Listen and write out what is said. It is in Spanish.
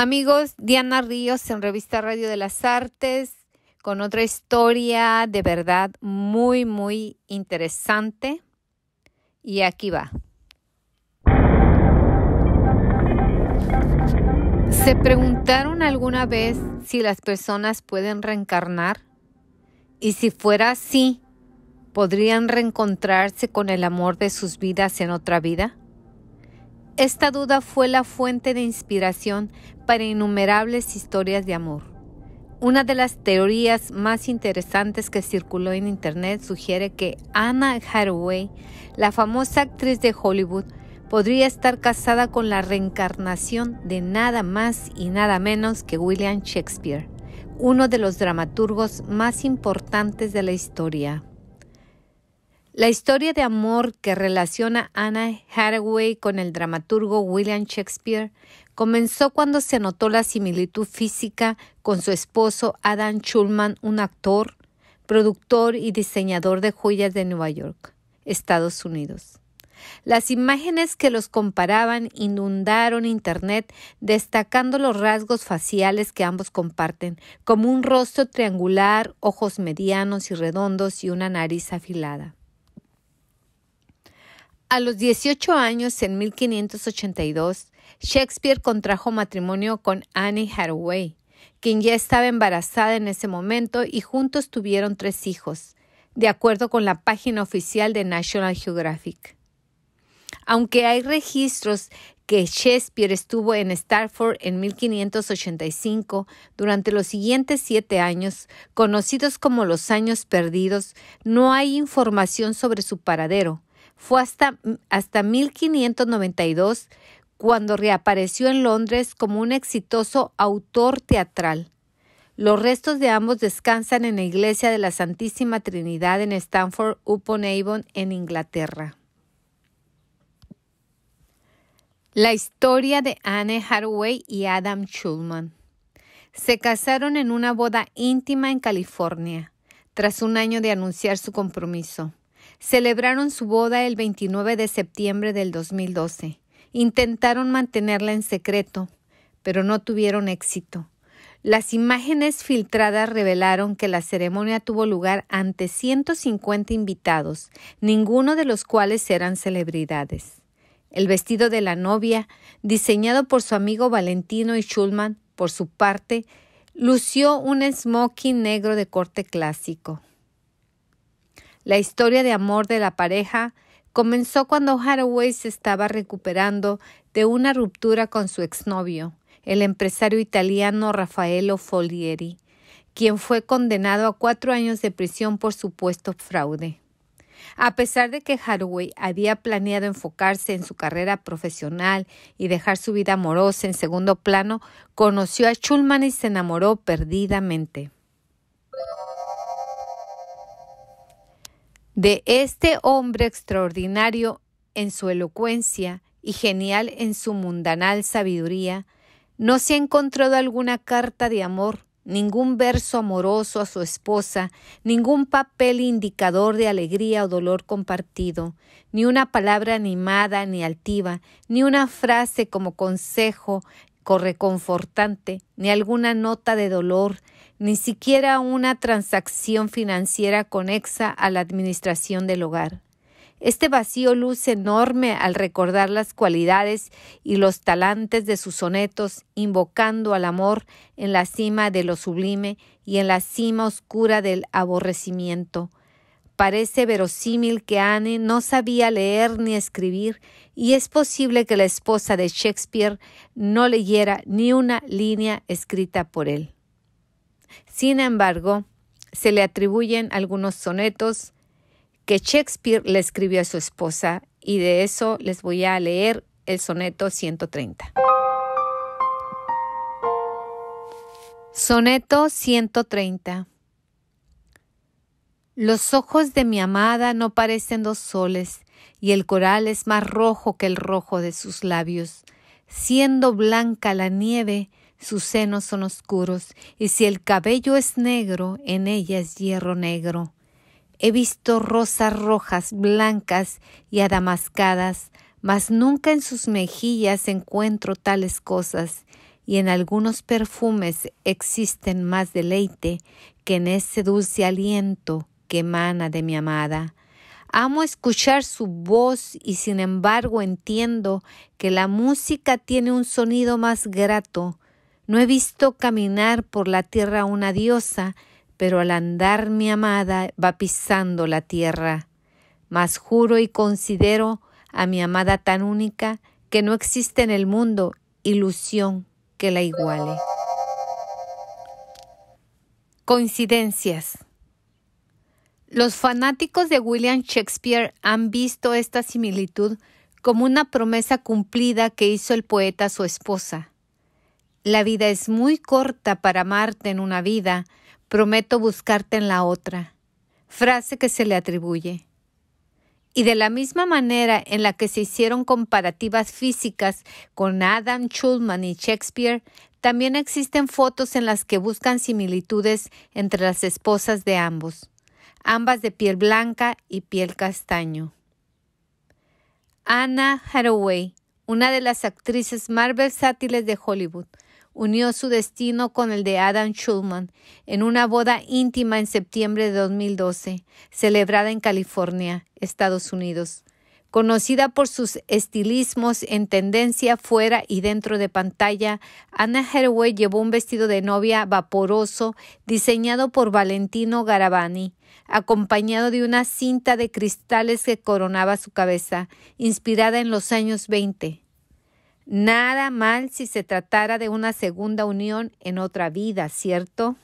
Amigos, Diana Ríos en Revista Radio de las Artes con otra historia de verdad muy, muy interesante. Y aquí va. ¿Se preguntaron alguna vez si las personas pueden reencarnar? Y si fuera así, ¿podrían reencontrarse con el amor de sus vidas en otra vida? Esta duda fue la fuente de inspiración para innumerables historias de amor. Una de las teorías más interesantes que circuló en Internet sugiere que Anna Hathaway, la famosa actriz de Hollywood, podría estar casada con la reencarnación de nada más y nada menos que William Shakespeare, uno de los dramaturgos más importantes de la historia. La historia de amor que relaciona Anna Hathaway con el dramaturgo William Shakespeare comenzó cuando se notó la similitud física con su esposo Adam Schulman, un actor, productor y diseñador de joyas de Nueva York, Estados Unidos. Las imágenes que los comparaban inundaron Internet, destacando los rasgos faciales que ambos comparten, como un rostro triangular, ojos medianos y redondos y una nariz afilada. A los 18 años, en 1582, Shakespeare contrajo matrimonio con Annie Hathaway, quien ya estaba embarazada en ese momento y juntos tuvieron tres hijos, de acuerdo con la página oficial de National Geographic. Aunque hay registros que Shakespeare estuvo en Starford en 1585 durante los siguientes siete años, conocidos como los años perdidos, no hay información sobre su paradero, fue hasta, hasta 1592 cuando reapareció en Londres como un exitoso autor teatral. Los restos de ambos descansan en la iglesia de la Santísima Trinidad en Stanford upon Avon, en Inglaterra. La historia de Anne Hathaway y Adam Schulman. Se casaron en una boda íntima en California, tras un año de anunciar su compromiso. Celebraron su boda el 29 de septiembre del 2012. Intentaron mantenerla en secreto, pero no tuvieron éxito. Las imágenes filtradas revelaron que la ceremonia tuvo lugar ante 150 invitados, ninguno de los cuales eran celebridades. El vestido de la novia, diseñado por su amigo Valentino y Schulman, por su parte, lució un smoking negro de corte clásico. La historia de amor de la pareja comenzó cuando Haraway se estaba recuperando de una ruptura con su exnovio, el empresario italiano Raffaello Folieri, quien fue condenado a cuatro años de prisión por supuesto fraude. A pesar de que Haraway había planeado enfocarse en su carrera profesional y dejar su vida amorosa en segundo plano, conoció a Schulman y se enamoró perdidamente. de este hombre extraordinario en su elocuencia y genial en su mundanal sabiduría, no se ha encontrado alguna carta de amor, ningún verso amoroso a su esposa, ningún papel indicador de alegría o dolor compartido, ni una palabra animada ni altiva, ni una frase como consejo, reconfortante ni alguna nota de dolor, ni siquiera una transacción financiera conexa a la administración del hogar. Este vacío luce enorme al recordar las cualidades y los talantes de sus sonetos, invocando al amor en la cima de lo sublime y en la cima oscura del aborrecimiento, Parece verosímil que Anne no sabía leer ni escribir y es posible que la esposa de Shakespeare no leyera ni una línea escrita por él. Sin embargo, se le atribuyen algunos sonetos que Shakespeare le escribió a su esposa y de eso les voy a leer el soneto 130. Soneto 130 los ojos de mi amada no parecen dos soles, y el coral es más rojo que el rojo de sus labios. Siendo blanca la nieve, sus senos son oscuros, y si el cabello es negro, en ella es hierro negro. He visto rosas rojas, blancas y adamascadas, mas nunca en sus mejillas encuentro tales cosas, y en algunos perfumes existen más deleite que en ese dulce aliento que emana de mi amada. Amo escuchar su voz y sin embargo entiendo que la música tiene un sonido más grato. No he visto caminar por la tierra una diosa, pero al andar mi amada va pisando la tierra. Mas juro y considero a mi amada tan única que no existe en el mundo ilusión que la iguale. Coincidencias. Los fanáticos de William Shakespeare han visto esta similitud como una promesa cumplida que hizo el poeta a su esposa. La vida es muy corta para amarte en una vida, prometo buscarte en la otra, frase que se le atribuye. Y de la misma manera en la que se hicieron comparativas físicas con Adam Schulman y Shakespeare, también existen fotos en las que buscan similitudes entre las esposas de ambos ambas de piel blanca y piel castaño. Anna Hathaway, una de las actrices más versátiles de Hollywood, unió su destino con el de Adam Schulman en una boda íntima en septiembre de 2012, celebrada en California, Estados Unidos. Conocida por sus estilismos en tendencia fuera y dentro de pantalla, Anna Hathaway llevó un vestido de novia vaporoso diseñado por Valentino Garavani, acompañado de una cinta de cristales que coronaba su cabeza, inspirada en los años 20. Nada mal si se tratara de una segunda unión en otra vida, ¿cierto?